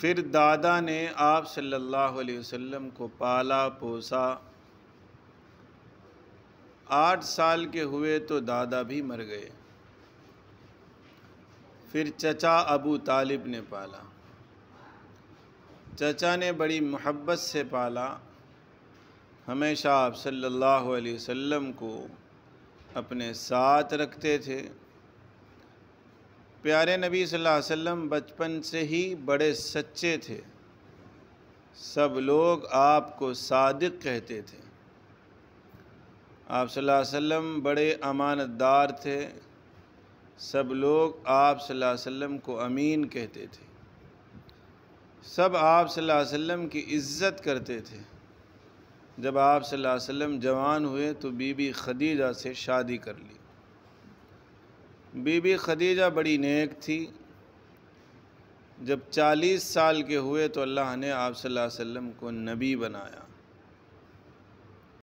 फिर दादा ने आप सल्लल्लाहु अलैहि वसल्लम को पाला पोसा आठ साल के हुए तो दादा भी मर गए फिर चचा अबू तालिब ने पाला चचा ने बड़ी मोहब्बत से पाला हमेशा आप सल्लल्लाहु अलैहि वसल्लम को अपने साथ रखते थे प्यारे नबी सल्लल्लाहु अलैहि वसल्लम बचपन से ही बड़े सच्चे थे सब लोग आपको सादिक कहते थे आप सल्लल्लाहु अलैहि वसल्लम बड़े अमानतदार थे सब लोग आप सल्लल्लाहु अलैहि वसल्लम को अमीन कहते थे सब आप सल्लल्लाहु अलैहि वसल्लम की इज़्ज़त करते थे जब आप सल्लल्लाहु अलैहि वसल्लम जवान हुए तो बीबी खदीजा से शादी कर ली बीबी खदीजा बड़ी नेक थी जब चालीस साल के हुए तो अल्लाह ने आप सल्लल्लाहु अलैहि वसल्लम को नबी बनाया